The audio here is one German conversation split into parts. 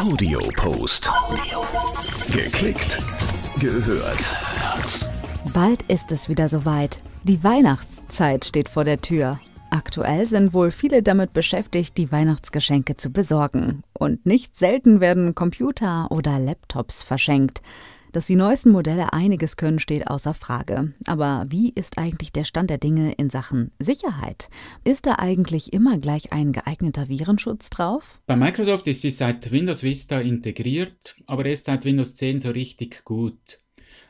Audiopost. Audio. Geklickt. Gehört. Bald ist es wieder soweit. Die Weihnachtszeit steht vor der Tür. Aktuell sind wohl viele damit beschäftigt, die Weihnachtsgeschenke zu besorgen. Und nicht selten werden Computer oder Laptops verschenkt. Dass die neuesten Modelle einiges können, steht außer Frage. Aber wie ist eigentlich der Stand der Dinge in Sachen Sicherheit? Ist da eigentlich immer gleich ein geeigneter Virenschutz drauf? Bei Microsoft ist sie seit Windows Vista integriert, aber erst seit Windows 10 so richtig gut.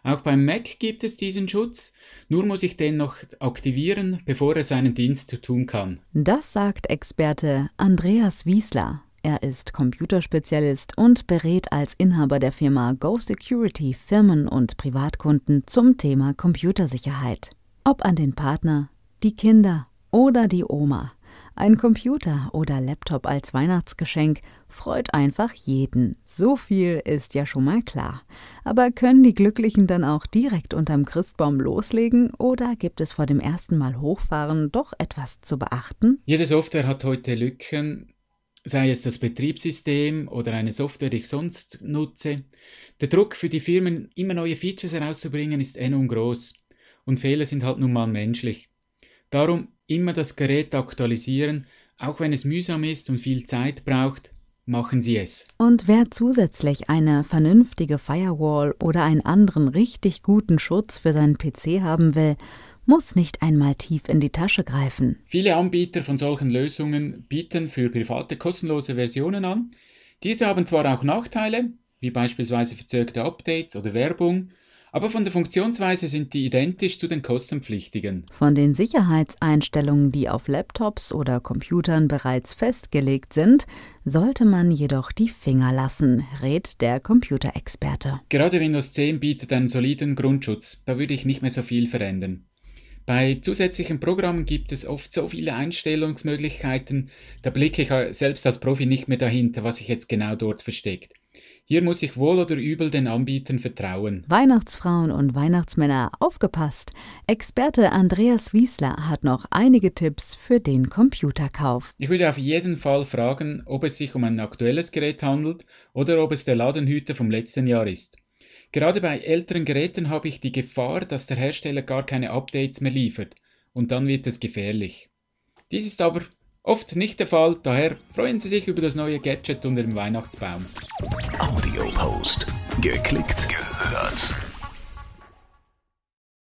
Auch beim Mac gibt es diesen Schutz, nur muss ich den noch aktivieren, bevor er seinen Dienst tun kann. Das sagt Experte Andreas Wiesler. Er ist Computerspezialist und berät als Inhaber der Firma Go Security Firmen und Privatkunden zum Thema Computersicherheit. Ob an den Partner, die Kinder oder die Oma. Ein Computer oder Laptop als Weihnachtsgeschenk freut einfach jeden. So viel ist ja schon mal klar. Aber können die Glücklichen dann auch direkt unterm Christbaum loslegen oder gibt es vor dem ersten Mal hochfahren doch etwas zu beachten? Jede Software hat heute Lücken, sei es das Betriebssystem oder eine Software, die ich sonst nutze. Der Druck für die Firmen, immer neue Features herauszubringen, ist enorm groß. Und Fehler sind halt nun mal menschlich. Darum immer das Gerät aktualisieren, auch wenn es mühsam ist und viel Zeit braucht, machen Sie es. Und wer zusätzlich eine vernünftige Firewall oder einen anderen richtig guten Schutz für seinen PC haben will, muss nicht einmal tief in die Tasche greifen. Viele Anbieter von solchen Lösungen bieten für private kostenlose Versionen an. Diese haben zwar auch Nachteile, wie beispielsweise verzögerte Updates oder Werbung, aber von der Funktionsweise sind die identisch zu den kostenpflichtigen. Von den Sicherheitseinstellungen, die auf Laptops oder Computern bereits festgelegt sind, sollte man jedoch die Finger lassen, rät der Computerexperte. Gerade Windows 10 bietet einen soliden Grundschutz, da würde ich nicht mehr so viel verändern. Bei zusätzlichen Programmen gibt es oft so viele Einstellungsmöglichkeiten, da blicke ich selbst als Profi nicht mehr dahinter, was sich jetzt genau dort versteckt. Hier muss ich wohl oder übel den Anbietern vertrauen. Weihnachtsfrauen und Weihnachtsmänner, aufgepasst! Experte Andreas Wiesler hat noch einige Tipps für den Computerkauf. Ich würde auf jeden Fall fragen, ob es sich um ein aktuelles Gerät handelt oder ob es der Ladenhüter vom letzten Jahr ist. Gerade bei älteren Geräten habe ich die Gefahr, dass der Hersteller gar keine Updates mehr liefert und dann wird es gefährlich. Dies ist aber oft nicht der Fall, daher freuen Sie sich über das neue Gadget unter dem Weihnachtsbaum. Audio Post. Geklickt, gehört.